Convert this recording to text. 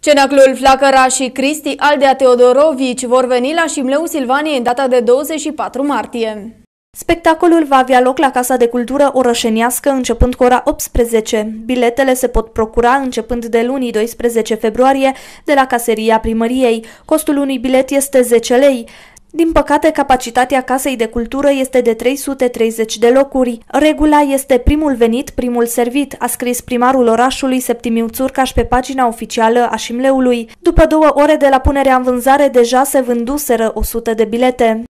Cenaclul Flacăra și Cristi Aldea Teodorovici vor veni la Șimleu Silvanie în data de 24 martie. Spectacolul va avea loc la Casa de Cultură Orășenească începând cu ora 18. Biletele se pot procura începând de luni 12 februarie de la caseria primăriei. Costul unui bilet este 10 lei. Din păcate, capacitatea Casei de Cultură este de 330 de locuri. Regula este primul venit, primul servit, a scris primarul orașului Septimiu Țurcaș pe pagina oficială a Șimleului. După două ore de la punerea în vânzare, deja se vânduseră 100 de bilete.